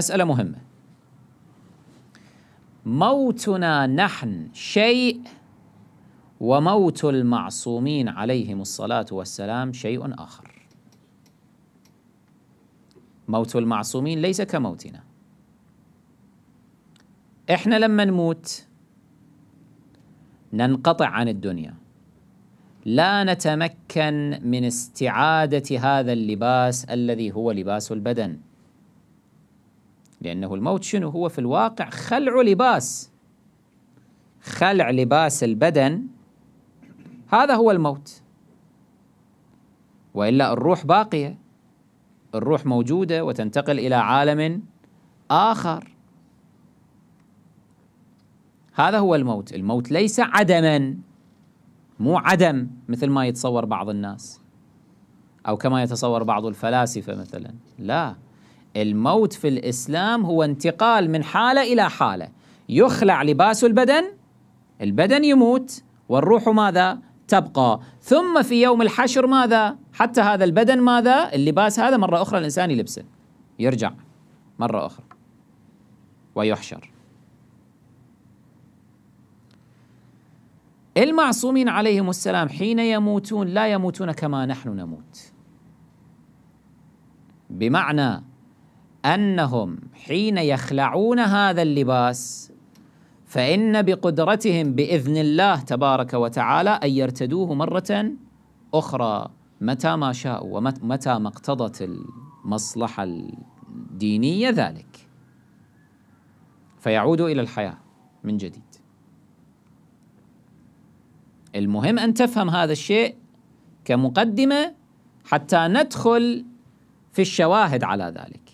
مسألة مهمة موتنا نحن شيء وموت المعصومين عليهم الصلاة والسلام شيء آخر موت المعصومين ليس كموتنا احنا لما نموت ننقطع عن الدنيا لا نتمكن من استعادة هذا اللباس الذي هو لباس البدن لأنه الموت شنو هو في الواقع خلع لباس خلع لباس البدن هذا هو الموت وإلا الروح باقية الروح موجودة وتنتقل إلى عالم آخر هذا هو الموت الموت ليس عدما مو عدم مثل ما يتصور بعض الناس أو كما يتصور بعض الفلاسفة مثلا لا الموت في الإسلام هو انتقال من حالة إلى حالة يخلع لباس البدن البدن يموت والروح ماذا؟ تبقى ثم في يوم الحشر ماذا؟ حتى هذا البدن ماذا؟ اللباس هذا مرة أخرى الإنسان يلبسه يرجع مرة أخرى ويحشر المعصومين عليهم السلام حين يموتون لا يموتون كما نحن نموت بمعنى أنهم حين يخلعون هذا اللباس فإن بقدرتهم بإذن الله تبارك وتعالى أن يرتدوه مرة أخرى متى ما شاءوا ومتى ما اقتضت المصلحة الدينية ذلك فيعودوا إلى الحياة من جديد المهم أن تفهم هذا الشيء كمقدمة حتى ندخل في الشواهد على ذلك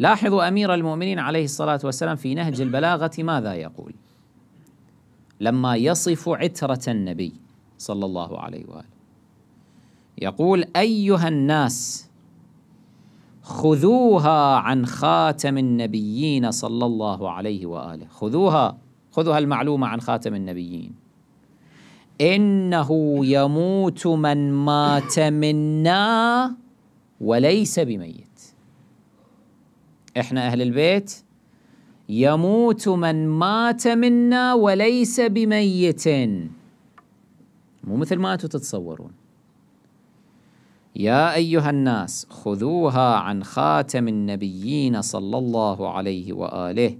لاحظوا أمير المؤمنين عليه الصلاة والسلام في نهج البلاغة ماذا يقول لما يصف عترة النبي صلى الله عليه وآله يقول أيها الناس خذوها عن خاتم النبيين صلى الله عليه وآله خذوها خذوها المعلومة عن خاتم النبيين إنه يموت من مات منا وليس بميت إحنا أهل البيت يموت من مات منا وليس بميت مو مثل ما أنتم تتصورون يا أيها الناس خذوها عن خاتم النبيين صلى الله عليه وآله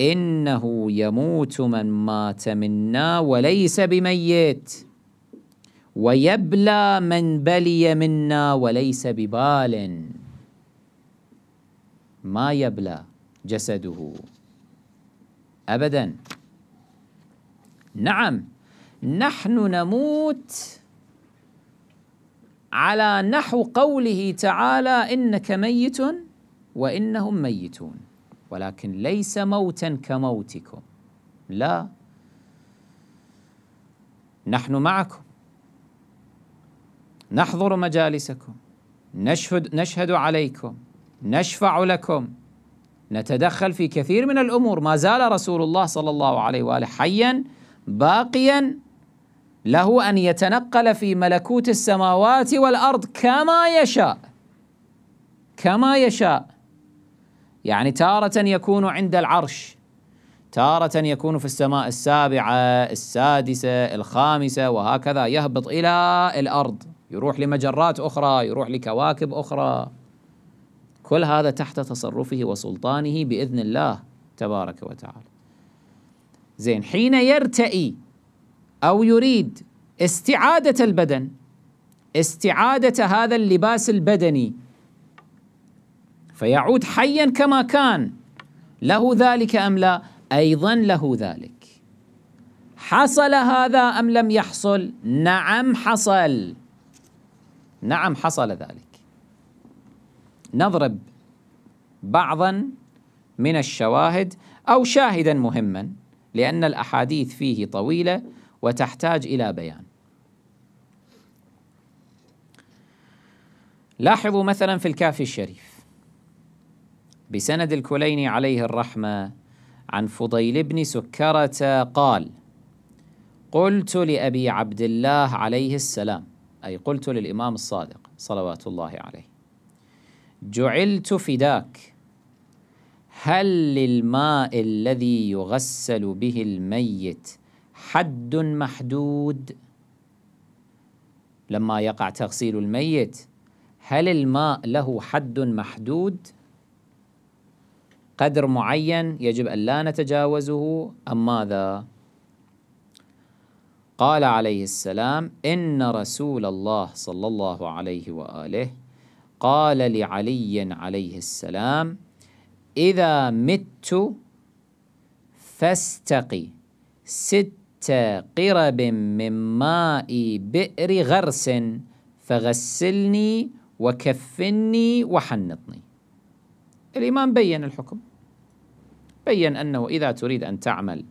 إنه يموت من مات منا وليس بميت ويبلى من بلي منا وليس ببال ما يبلى جسده أبدا نعم نحن نموت على نحو قوله تعالى إنك ميت وإنهم ميتون ولكن ليس موتا كموتكم لا نحن معكم نحضر مجالسكم نشهد, نشهد عليكم نشفع لكم نتدخل في كثير من الامور ما زال رسول الله صلى الله عليه واله حيا باقيا له ان يتنقل في ملكوت السماوات والارض كما يشاء كما يشاء يعني تاره يكون عند العرش تاره يكون في السماء السابعه السادسه الخامسه وهكذا يهبط الى الارض يروح لمجرات اخرى يروح لكواكب اخرى كل هذا تحت تصرفه وسلطانه بإذن الله تبارك وتعالى زين حين يرتئي أو يريد استعادة البدن استعادة هذا اللباس البدني فيعود حيا كما كان له ذلك أم لا أيضا له ذلك حصل هذا أم لم يحصل نعم حصل نعم حصل ذلك نضرب بعضا من الشواهد أو شاهدا مهما لأن الأحاديث فيه طويلة وتحتاج إلى بيان لاحظوا مثلا في الكافي الشريف بسند الكليني عليه الرحمة عن فضيل بن سكرة قال قلت لأبي عبد الله عليه السلام أي قلت للإمام الصادق صلوات الله عليه جعلت فداك هل للماء الذي يغسل به الميت حد محدود لما يقع تغسيل الميت هل الماء له حد محدود قدر معين يجب أن لا نتجاوزه أم ماذا قال عليه السلام إن رسول الله صلى الله عليه وآله قال لعلي عليه السلام إذا مت فاستقي ست قرب من ماء بئر غرس فغسلني وكفني وحنطني الإمام بين الحكم بين أنه إذا تريد أن تعمل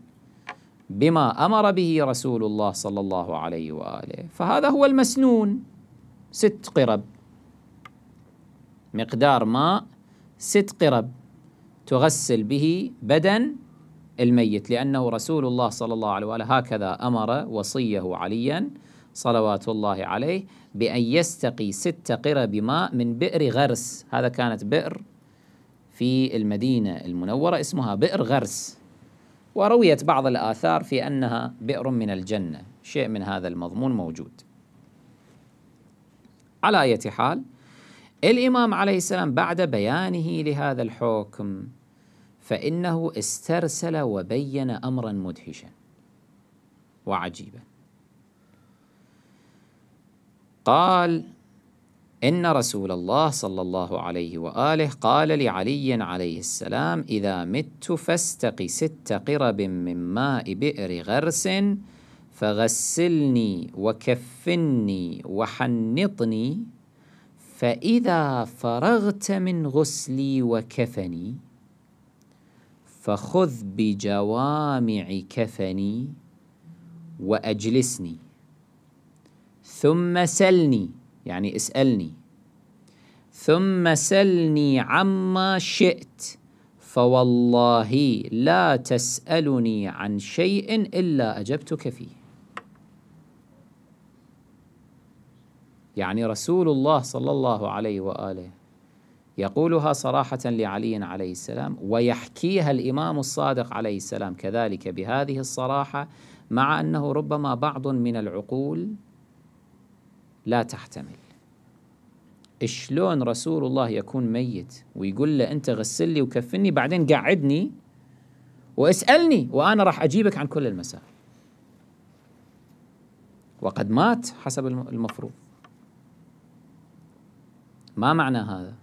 بما أمر به رسول الله صلى الله عليه وآله فهذا هو المسنون ست قرب مقدار ماء ست قرب تغسل به بدن الميت لأنه رسول الله صلى الله عليه وآله هكذا أمر وصيه عليا صلوات الله عليه بأن يستقي ست قرب ماء من بئر غرس هذا كانت بئر في المدينة المنورة اسمها بئر غرس ورويت بعض الآثار في أنها بئر من الجنة شيء من هذا المضمون موجود على أي حال الإمام عليه السلام بعد بيانه لهذا الحكم فإنه استرسل وبين أمرا مدهشا وعجيبا قال إن رسول الله صلى الله عليه وآله قال لعلي عليه السلام إذا مت فاستق ست قرب من ماء بئر غرس فغسلني وكفني وحنطني فإذا فرغت من غسلي وكفني فخذ بجوامع كفني وأجلسني ثم سلني يعني اسألني ثم سلني عما شئت فوالله لا تسألني عن شيء إلا أجبتك فيه يعني رسول الله صلى الله عليه وآله يقولها صراحة لعلي عليه السلام ويحكيها الإمام الصادق عليه السلام كذلك بهذه الصراحة مع أنه ربما بعض من العقول لا تحتمل شلون رسول الله يكون ميت ويقول له أنت غسل لي وكفني بعدين قعدني واسألني وأنا راح أجيبك عن كل المسائل وقد مات حسب المفروض ما معنى هذا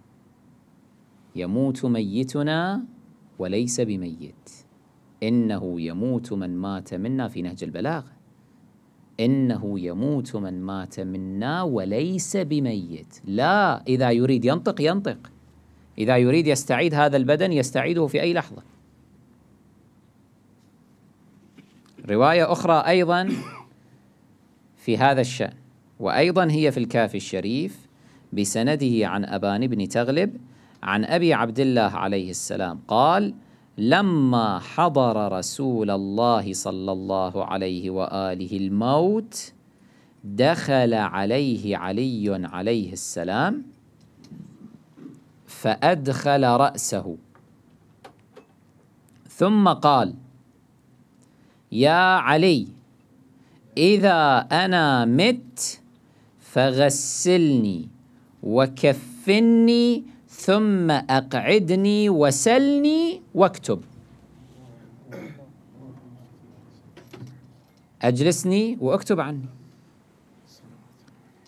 يموت ميتنا وليس بميت إنه يموت من مات منا في نهج البلاغة إنه يموت من مات منا وليس بميت لا إذا يريد ينطق ينطق إذا يريد يستعيد هذا البدن يستعيده في أي لحظة رواية أخرى أيضا في هذا الشأن وأيضا هي في الكافي الشريف بسنده عن أبان بن تغلب عن أبي عبد الله عليه السلام قال لما حضر رسول الله صلى الله عليه وآله الموت دخل عليه علي عليه السلام فأدخل رأسه ثم قال يا علي إذا أنا مت فغسلني وكفني ثم أقعدني وسلني واكتب أجلسني وأكتب عني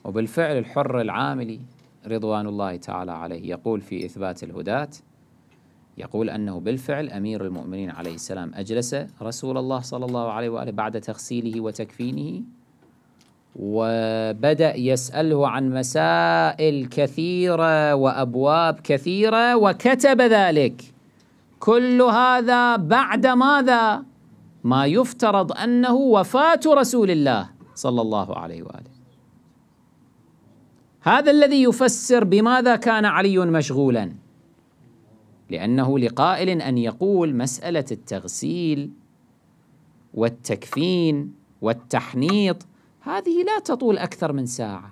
وبالفعل الحر العاملي رضوان الله تعالى عليه يقول في إثبات الهداة يقول أنه بالفعل أمير المؤمنين عليه السلام أجلس رسول الله صلى الله عليه وآله بعد تغسيله وتكفينه وبدأ يسأله عن مسائل كثيرة وأبواب كثيرة وكتب ذلك كل هذا بعد ماذا؟ ما يفترض أنه وفاة رسول الله صلى الله عليه وآله هذا الذي يفسر بماذا كان علي مشغولا لأنه لقائل أن يقول مسألة التغسيل والتكفين والتحنيط هذه لا تطول أكثر من ساعة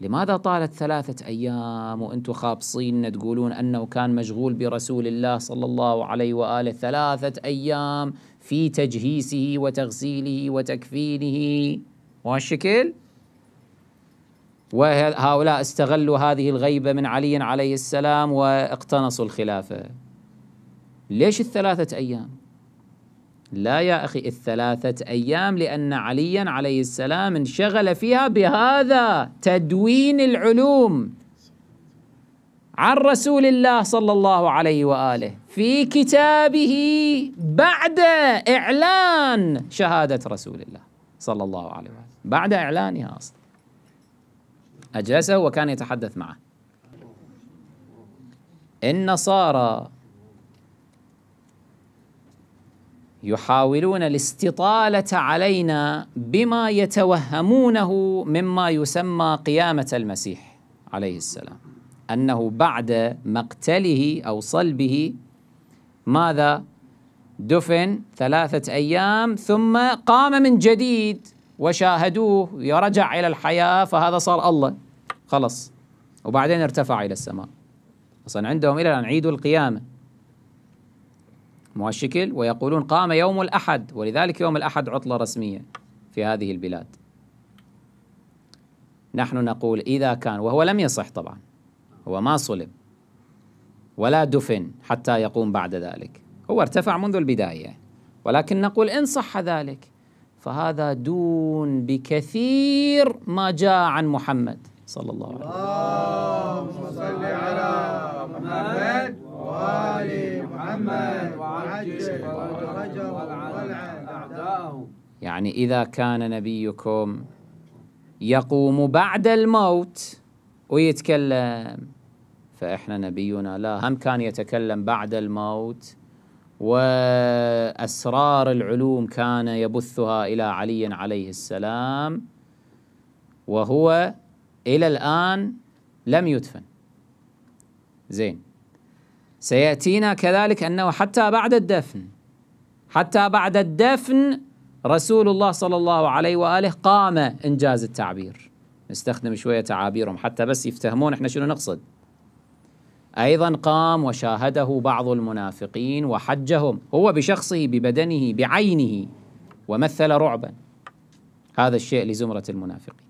لماذا طالت ثلاثة أيام وأنتم خابصين تقولون أنه كان مشغول برسول الله صلى الله عليه وآله ثلاثة أيام في تجهيزه وتغسيله وتكفينه وهالشكل وهؤلاء استغلوا هذه الغيبة من علي عليه السلام واقتنصوا الخلافة ليش الثلاثة أيام لا يا أخي الثلاثة أيام لأن عليا عليه السلام انشغل فيها بهذا تدوين العلوم عن رسول الله صلى الله عليه وآله في كتابه بعد إعلان شهادة رسول الله صلى الله عليه وآله بعد إعلانها أصلا أجلسه وكان يتحدث معه النصارى يحاولون الاستطاله علينا بما يتوهمونه مما يسمى قيامه المسيح عليه السلام انه بعد مقتله او صلبه ماذا دفن ثلاثه ايام ثم قام من جديد وشاهدوه يرجع الى الحياه فهذا صار الله خلص وبعدين ارتفع الى السماء اصلا عندهم الى ان عيدوا القيامه مو الشكل ويقولون قام يوم الأحد ولذلك يوم الأحد عطلة رسمية في هذه البلاد نحن نقول إذا كان وهو لم يصح طبعا هو ما صلب ولا دفن حتى يقوم بعد ذلك هو ارتفع منذ البداية يعني. ولكن نقول إن صح ذلك فهذا دون بكثير ما جاء عن محمد صلى الله عليه وسلم اللهم صل على محمد وآله وعجل ورجل والعن أعداءهم يعني إذا كان نبيكم يقوم بعد الموت ويتكلم فإحنا نبينا لا هم كان يتكلم بعد الموت وأسرار العلوم كان يبثها إلى علي عليه السلام وهو إلى الآن لم يدفن زين سيأتينا كذلك أنه حتى بعد الدفن حتى بعد الدفن رسول الله صلى الله عليه وآله قام إنجاز التعبير نستخدم شوية تعابيرهم حتى بس يفتهمون إحنا شنو نقصد أيضا قام وشاهده بعض المنافقين وحجهم هو بشخصه ببدنه بعينه ومثل رعبا هذا الشيء لزمرة المنافقين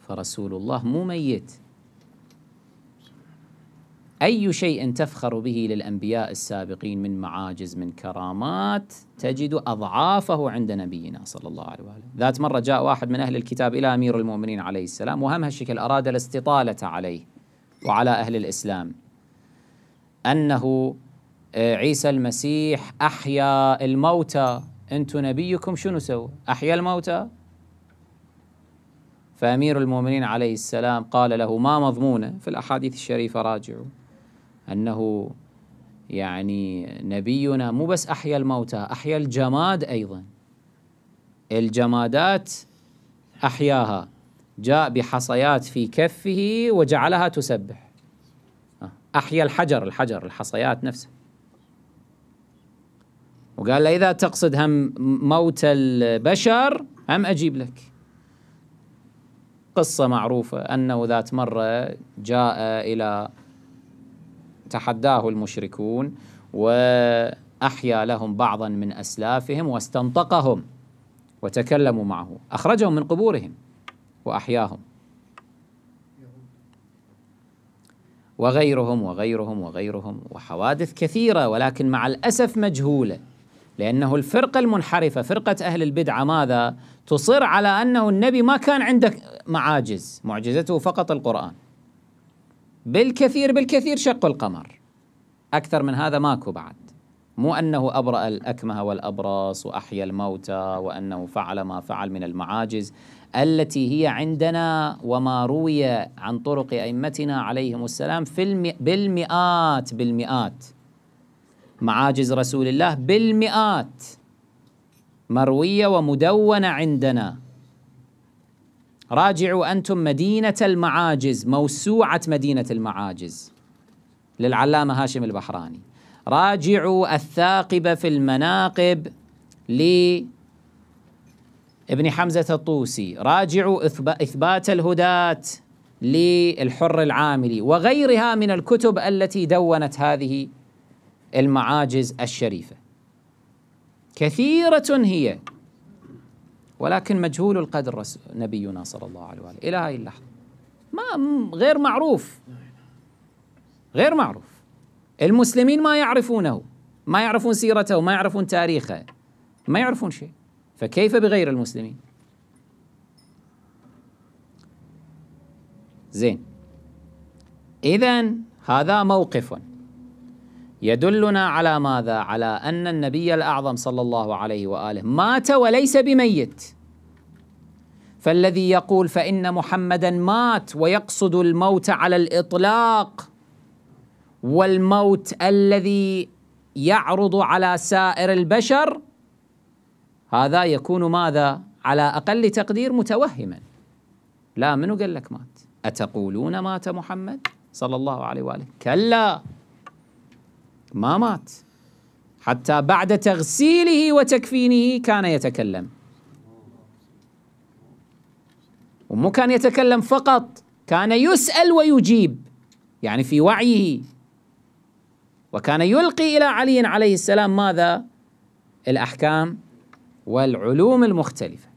فرسول الله مو ميت أي شيء تفخر به للأنبياء السابقين من معاجز من كرامات تجد أضعافه عند نبينا صلى الله عليه وآله ذات مرة جاء واحد من أهل الكتاب إلى أمير المؤمنين عليه السلام وهم هالشكل أراد الاستطالة عليه وعلى أهل الإسلام أنه آه، عيسى المسيح أحيا الموتى أنتم نبيكم شنو سوى أحيا الموتى فأمير المؤمنين عليه السلام قال له ما مضمونه في الأحاديث الشريفة راجعوا أنه يعني نبينا مو بس أحيا الموتى أحيا الجماد أيضا الجمادات أحياها جاء بحصيات في كفه وجعلها تسبح أحيا الحجر الحجر الحصيات نفسها وقال له إذا تقصد هم موت البشر هم أجيب لك قصة معروفة أنه ذات مرة جاء إلى تحداه المشركون وأحيا لهم بعضا من أسلافهم واستنطقهم وتكلموا معه أخرجهم من قبورهم وأحياهم وغيرهم وغيرهم وغيرهم وحوادث كثيرة ولكن مع الأسف مجهولة لأنه الفرقة المنحرفة فرقة أهل البدعة ماذا؟ تصر على أنه النبي ما كان عنده معاجز معجزته فقط القرآن بالكثير بالكثير شق القمر أكثر من هذا ماكو بعد مو أنه أبرأ الأكمه والأبرص وأحيا الموتى وأنه فعل ما فعل من المعاجز التي هي عندنا وما روي عن طرق أئمتنا عليهم السلام في المي بالمئات بالمئات معاجز رسول الله بالمئات مروية ومدونة عندنا راجعوا أنتم مدينة المعاجز موسوعة مدينة المعاجز للعلامة هاشم البحراني راجعوا الثاقب في المناقب لابن حمزة الطوسي راجعوا إثبات الهداة للحر العاملي وغيرها من الكتب التي دونت هذه المعاجز الشريفة كثيرة هي ولكن مجهول القدر نبينا صلى الله عليه وآله إلى هذه اللحظة ما غير معروف غير معروف المسلمين ما يعرفونه ما يعرفون سيرته ما يعرفون تاريخه ما يعرفون شيء فكيف بغير المسلمين زين إذا هذا موقف يدلنا على ماذا؟ على أن النبي الأعظم صلى الله عليه وآله مات وليس بميت فالذي يقول فإن محمدا مات ويقصد الموت على الإطلاق والموت الذي يعرض على سائر البشر هذا يكون ماذا؟ على أقل تقدير متوهما لا منو قال لك مات؟ أتقولون مات محمد صلى الله عليه وآله؟ كلا ما مات حتى بعد تغسيله وتكفينه كان يتكلم ومو كان يتكلم فقط كان يسأل ويجيب يعني في وعيه وكان يلقي إلى علي عليه السلام ماذا؟ الأحكام والعلوم المختلفة